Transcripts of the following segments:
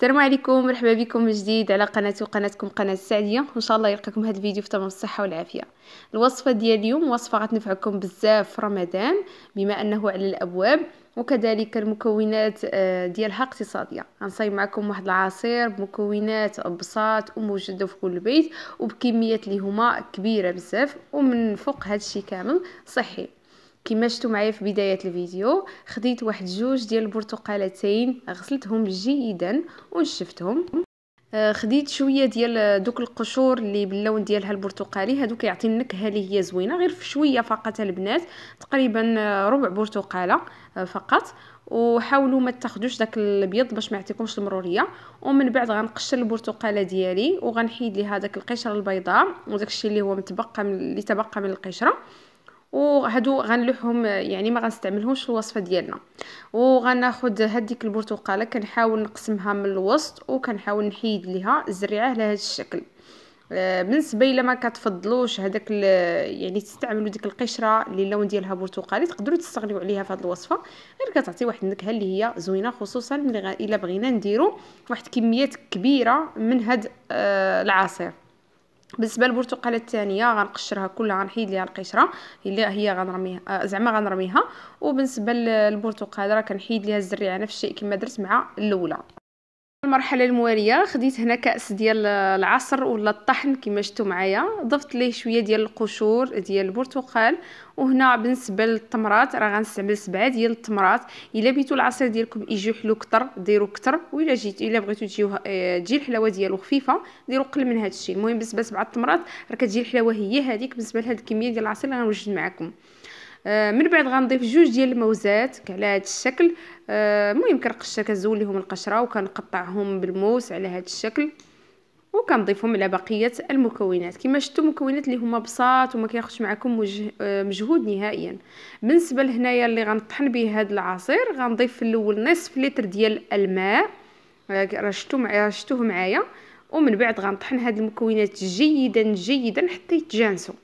السلام عليكم مرحبا بكم من جديد على قناتي وقناتكم قناه السعديه وان شاء الله يلقاكم هذا الفيديو في تمام الصحه والعافيه الوصفه ديال اليوم وصفه غتنفعكم بزاف في رمضان بما انه على الابواب وكذلك المكونات آه، ديالها اقتصاديه غنصايب معكم واحد العصير بمكونات بساط وموجوده في كل بيت وبكميات اللي هما كبيره بزاف ومن فوق هذا الشيء كامل صحي كما شفتوا معايا في بدايه الفيديو خديت واحد جوج ديال البرتقالتين غسلتهم جيدا ونشفتهم آه، خديت شويه ديال دوك القشور اللي باللون ديالها البرتقالي هادو كيعطي النكهه اللي هي زوينه غير في شويه فقط البنات تقريبا آه، ربع برتقاله آه، فقط وحاولوا ما تاخذوش داك الابيض باش ما يعطيكمش المروريه ومن بعد غنقشر البرتقاله ديالي وغنحيد ليها داك القشره البيضاء وداك الشيء اللي هو متبقى من اللي تبقى من القشره وهادو غنلوحهم يعني ما غنستعملهمش في الوصفه ديالنا وغناخد هذيك البرتقاله كنحاول نقسمها من الوسط وكنحاول نحيد ليها الزريعه على هذا الشكل بالنسبه آه، الا ما كتفضلوش هذاك يعني تستعملوا ديك القشره اللي اللون ديالها برتقالي تقدروا تستغنيو عليها في هذه الوصفه غير كتعطي واحد النكهه اللي هي زوينه خصوصا الا بغينا نديرو واحد كميات كبيره من هاد آه، العصير بالنسبه للبرتقاله الثانيه غنقشرها كلها غنحيد ليها القشره اللي هي غنرميها آه، زعما غنرميها وبالنسبه للبرتقاله راه كنحيد ليها الزريعه نفس الشيء كما درت مع الاولى المرحله المواليه خديت هنا كاس ديال العصر ولا الطحن كما شفتوا معايا ضفت ليه شويه ديال القشور ديال البرتقال وهنا بالنسبه للتمرات راه غنستعمل سبعه ديال التمرات الا بيتو العصير ديالكم يجي حلو كتر ديروا كتر والا جيت الا بغيتو تجيو آه، تجي الحلاوه ديالو خفيفه ديروا قل من هذا الشيء المهم بالنسبه لسبعه التمرات راه كتجي الحلاوه هي هذيك بالنسبه لهاد الكميه ديال العصير اللي غنوجد معكم آه، من بعد غنضيف جوج ديال الموزات على هذا الشكل آه، المهم كنقشر كنزول لهم القشره وكنقطعهم بالموس على هذا الشكل وكنضيفهم على بقيه المكونات كما شفتوا مكونات اللي هما بساط وما كياخذش معكم آه، مجهود نهائيا بالنسبه لهنايا اللي غنطحن به هذا العصير غنضيف في الاول نصف لتر ديال الماء راه شفتوا شفتوه معايا ومن بعد غنطحن هاد المكونات جيدا جيدا حتى يتجانسوا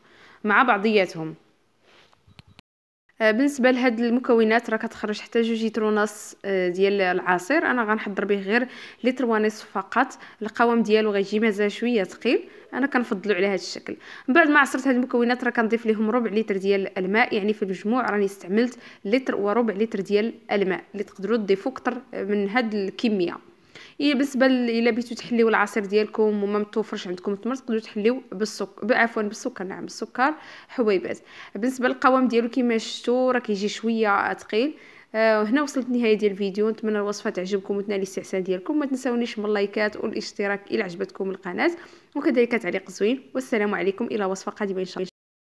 مع بعضياتهم آه، بالنسبه لهاد المكونات راه كتخرج حتى جوج لتر ونص آه، ديال العصير انا غنحضر به غير لتر ونص فقط القوام ديالو غيجي مازال شويه ثقيل انا كنفضلو على هذا الشكل من بعد ما عصرت هاد المكونات راه كنضيف ليهم ربع لتر ديال الماء يعني في المجموع راني استعملت لتر وربع لتر ديال الماء اللي تقدروا تضيفوا اكثر من هاد الكميه اي بالنسبه الا بيتو تحليو العصير ديالكم وما متوفرش عندكم التمر تقدروا تحليو بالسكر عفوا بالسكر نعم بالسكر حبيبات بالنسبه للقوام ديالو كما شفتوا راه كيجي شويه ثقيل آه، وهنا وصلت النهاية ديال الفيديو نتمنى الوصفه تعجبكم وتنال الاستحسان ديالكم ما تنساونيش من اللايكات والاشتراك الى عجبتكم القناه وكذلك تعليق زوين والسلام عليكم الى وصفه قادمه ان شاء الله